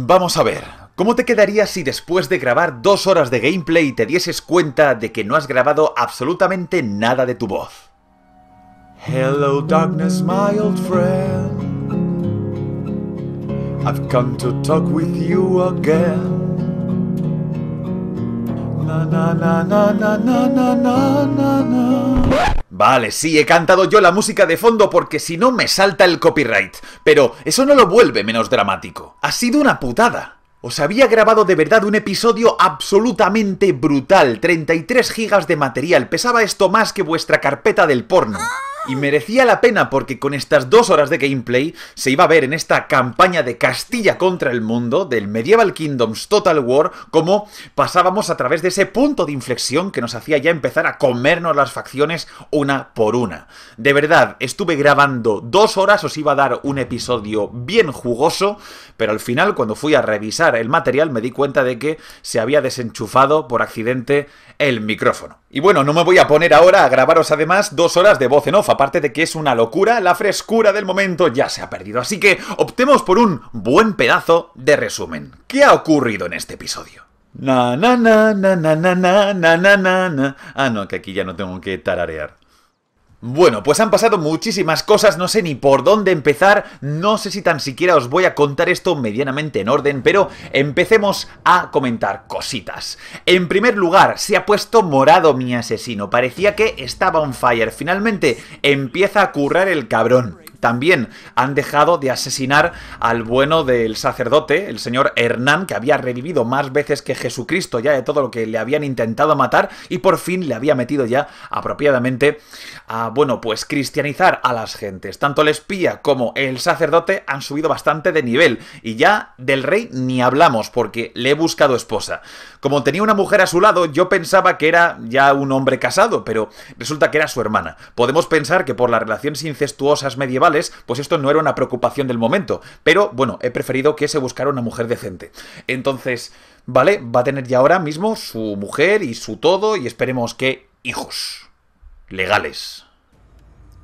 Vamos a ver, ¿cómo te quedaría si después de grabar dos horas de gameplay te dieses cuenta de que no has grabado absolutamente nada de tu voz? Hello darkness my old friend I've come to talk with you again na na na na na na na na na Vale, sí, he cantado yo la música de fondo porque si no me salta el copyright, pero eso no lo vuelve menos dramático. Ha sido una putada. Os había grabado de verdad un episodio absolutamente brutal, 33 gigas de material, pesaba esto más que vuestra carpeta del porno. Y merecía la pena porque con estas dos horas de gameplay se iba a ver en esta campaña de Castilla contra el mundo del Medieval Kingdoms Total War cómo pasábamos a través de ese punto de inflexión que nos hacía ya empezar a comernos las facciones una por una. De verdad, estuve grabando dos horas, os iba a dar un episodio bien jugoso, pero al final cuando fui a revisar el material me di cuenta de que se había desenchufado por accidente el micrófono. Y bueno, no me voy a poner ahora a grabaros además dos horas de voz en off, aparte de que es una locura, la frescura del momento ya se ha perdido. Así que optemos por un buen pedazo de resumen. ¿Qué ha ocurrido en este episodio? Na na na na na na na na na. Ah, no, que aquí ya no tengo que tararear. Bueno, pues han pasado muchísimas cosas, no sé ni por dónde empezar, no sé si tan siquiera os voy a contar esto medianamente en orden, pero empecemos a comentar cositas. En primer lugar, se ha puesto morado mi asesino, parecía que estaba on fire, finalmente empieza a currar el cabrón. También han dejado de asesinar al bueno del sacerdote, el señor Hernán, que había revivido más veces que Jesucristo ya de todo lo que le habían intentado matar y por fin le había metido ya apropiadamente a, bueno, pues cristianizar a las gentes. Tanto el espía como el sacerdote han subido bastante de nivel y ya del rey ni hablamos porque le he buscado esposa. Como tenía una mujer a su lado, yo pensaba que era ya un hombre casado, pero resulta que era su hermana. Podemos pensar que por las relaciones incestuosas medievales, pues esto no era una preocupación del momento, pero bueno, he preferido que se buscara una mujer decente. Entonces, ¿vale? Va a tener ya ahora mismo su mujer y su todo y esperemos que hijos legales.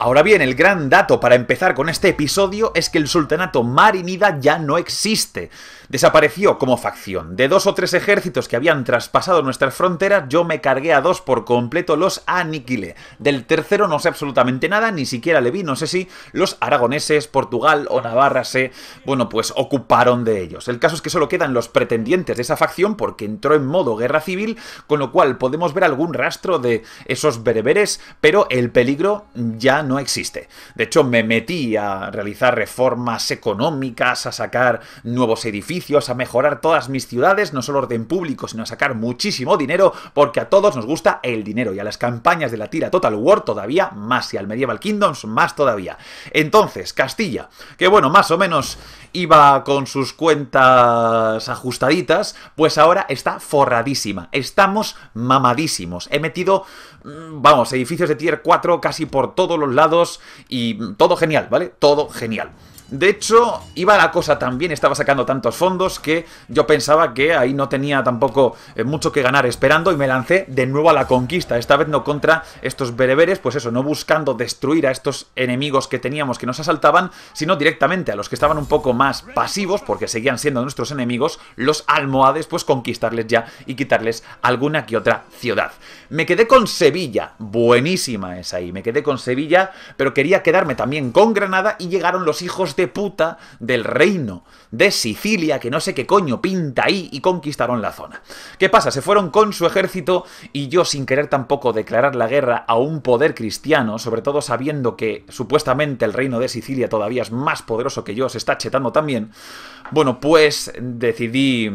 Ahora bien, el gran dato para empezar con este episodio es que el sultanato marinida ya no existe. Desapareció como facción. De dos o tres ejércitos que habían traspasado nuestras fronteras, yo me cargué a dos por completo, los aniquilé. Del tercero no sé absolutamente nada, ni siquiera le vi, no sé si los aragoneses, Portugal o Navarra se, bueno, pues ocuparon de ellos. El caso es que solo quedan los pretendientes de esa facción porque entró en modo guerra civil, con lo cual podemos ver algún rastro de esos bereberes, pero el peligro ya no no existe. De hecho, me metí a realizar reformas económicas, a sacar nuevos edificios, a mejorar todas mis ciudades, no solo orden público, sino a sacar muchísimo dinero, porque a todos nos gusta el dinero y a las campañas de la tira Total War todavía más y al Medieval Kingdoms más todavía. Entonces, Castilla, que bueno, más o menos iba con sus cuentas ajustaditas, pues ahora está forradísima. Estamos mamadísimos. He metido, mm, vamos, edificios de tier 4 casi por todos los lados y todo genial, ¿vale? Todo genial. De hecho, iba la cosa tan bien, estaba sacando tantos fondos que yo pensaba que ahí no tenía tampoco eh, mucho que ganar esperando y me lancé de nuevo a la conquista, esta vez no contra estos bereberes, pues eso, no buscando destruir a estos enemigos que teníamos que nos asaltaban, sino directamente a los que estaban un poco más pasivos, porque seguían siendo nuestros enemigos, los almohades, pues conquistarles ya y quitarles alguna que otra ciudad. Me quedé con Sevilla, buenísima esa ahí, me quedé con Sevilla, pero quería quedarme también con Granada y llegaron los hijos de puta del reino de Sicilia, que no sé qué coño pinta ahí, y conquistaron la zona. ¿Qué pasa? Se fueron con su ejército y yo sin querer tampoco declarar la guerra a un poder cristiano, sobre todo sabiendo que supuestamente el reino de Sicilia todavía es más poderoso que yo, se está chetando también, bueno, pues decidí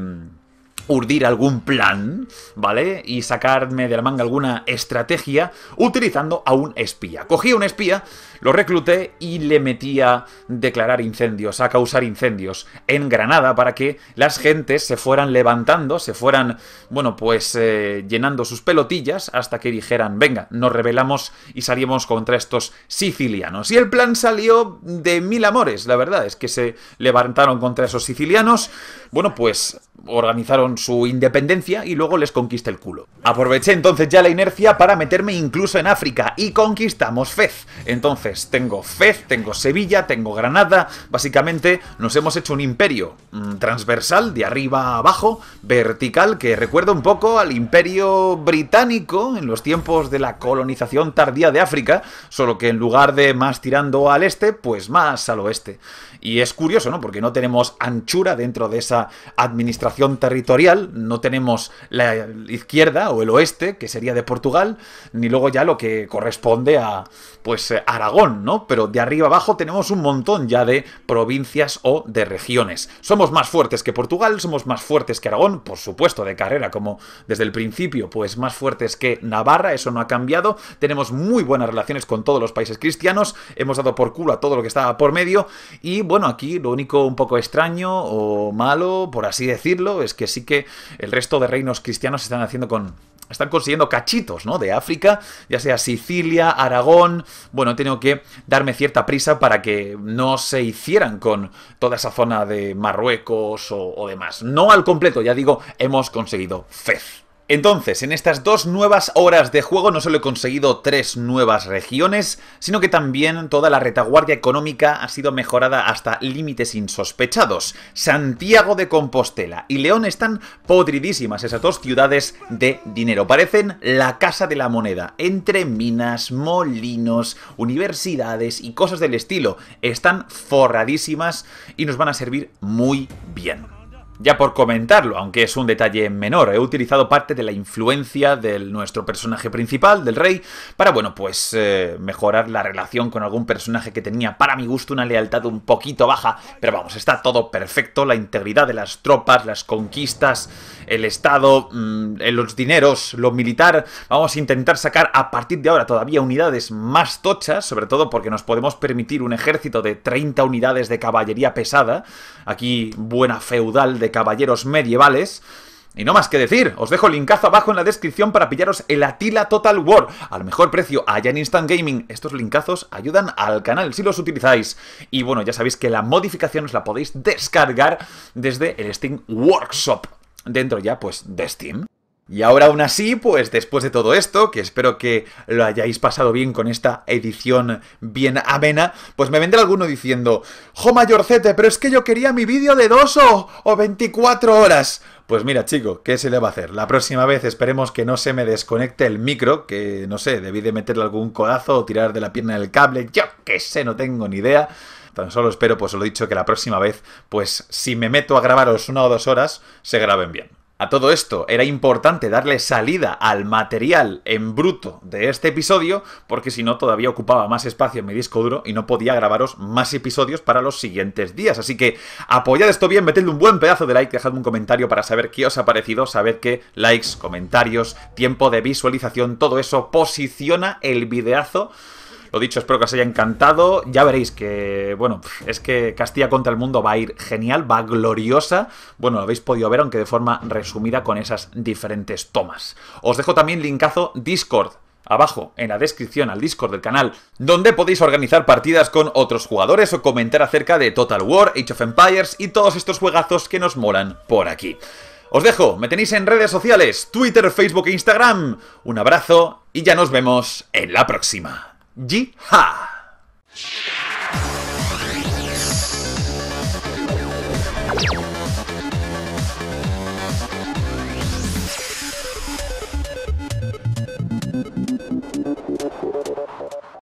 urdir algún plan, ¿vale? Y sacarme de la manga alguna estrategia utilizando a un espía. Cogí a un espía lo recluté y le metí a declarar incendios, a causar incendios en Granada para que las gentes se fueran levantando, se fueran, bueno, pues eh, llenando sus pelotillas hasta que dijeran, venga, nos rebelamos y salimos contra estos sicilianos. Y el plan salió de mil amores, la verdad, es que se levantaron contra esos sicilianos, bueno, pues organizaron su independencia y luego les conquisté el culo. Aproveché entonces ya la inercia para meterme incluso en África y conquistamos Fez. Entonces, tengo Fez, tengo Sevilla, tengo Granada. Básicamente, nos hemos hecho un imperio mm, transversal, de arriba a abajo, vertical, que recuerda un poco al imperio británico en los tiempos de la colonización tardía de África, solo que en lugar de más tirando al este, pues más al oeste. Y es curioso, ¿no? Porque no tenemos anchura dentro de esa administración territorial, no tenemos la izquierda o el oeste, que sería de Portugal, ni luego ya lo que corresponde a, pues, Aragón ¿no? Pero de arriba abajo tenemos un montón ya de provincias o de regiones. Somos más fuertes que Portugal, somos más fuertes que Aragón, por supuesto, de carrera, como desde el principio, pues más fuertes que Navarra, eso no ha cambiado. Tenemos muy buenas relaciones con todos los países cristianos, hemos dado por culo a todo lo que estaba por medio, y bueno, aquí lo único un poco extraño o malo, por así decirlo, es que sí que el resto de reinos cristianos se están haciendo con están consiguiendo cachitos, ¿no? De África, ya sea Sicilia, Aragón. Bueno, he tenido que darme cierta prisa para que no se hicieran con toda esa zona de Marruecos o, demás. No al completo, ya digo, hemos conseguido Fez. Entonces, en estas dos nuevas horas de juego no solo he conseguido tres nuevas regiones, sino que también toda la retaguardia económica ha sido mejorada hasta límites insospechados. Santiago de Compostela y León están podridísimas esas dos ciudades de dinero. Parecen la casa de la moneda, entre minas, molinos, universidades y cosas del estilo. Están forradísimas y nos van a servir muy bien ya por comentarlo, aunque es un detalle menor. He utilizado parte de la influencia de nuestro personaje principal, del rey, para, bueno, pues eh, mejorar la relación con algún personaje que tenía, para mi gusto, una lealtad un poquito baja. Pero vamos, está todo perfecto. La integridad de las tropas, las conquistas, el Estado, mm, los dineros, lo militar. Vamos a intentar sacar a partir de ahora todavía unidades más tochas, sobre todo porque nos podemos permitir un ejército de 30 unidades de caballería pesada. Aquí, buena feudal de caballeros medievales. Y no más que decir, os dejo el linkazo abajo en la descripción para pillaros el Atila Total War. Al mejor precio, allá en Instant Gaming. Estos linkazos ayudan al canal si los utilizáis. Y bueno, ya sabéis que la modificación os la podéis descargar desde el Steam Workshop. Dentro ya, pues, de Steam. Y ahora aún así, pues después de todo esto, que espero que lo hayáis pasado bien con esta edición bien amena, pues me vendrá alguno diciendo, ¡Jo mayorcete, pero es que yo quería mi vídeo de dos o, 24 horas! Pues mira, chico, ¿qué se le va a hacer? La próxima vez esperemos que no se me desconecte el micro, que no sé, debí de meterle algún codazo o tirar de la pierna el cable, yo qué sé, no tengo ni idea. Tan solo espero, pues os lo he dicho, que la próxima vez, pues si me meto a grabaros una o dos horas, se graben bien. A todo esto era importante darle salida al material en bruto de este episodio porque si no todavía ocupaba más espacio en mi disco duro y no podía grabaros más episodios para los siguientes días. Así que apoyad esto bien, metedle un buen pedazo de like, dejadme un comentario para saber qué os ha parecido, sabed que likes, comentarios, tiempo de visualización, todo eso posiciona el videazo lo dicho, espero que os haya encantado. Ya veréis que, bueno, es que Castilla contra el mundo va a ir genial, va gloriosa. Bueno, lo habéis podido ver, aunque de forma resumida con esas diferentes tomas. Os dejo también linkazo Discord abajo en la descripción al Discord del canal, donde podéis organizar partidas con otros jugadores o comentar acerca de Total War, Age of Empires y todos estos juegazos que nos molan por aquí. Os dejo, me tenéis en redes sociales, Twitter, Facebook e Instagram. Un abrazo y ya nos vemos en la próxima. de ha!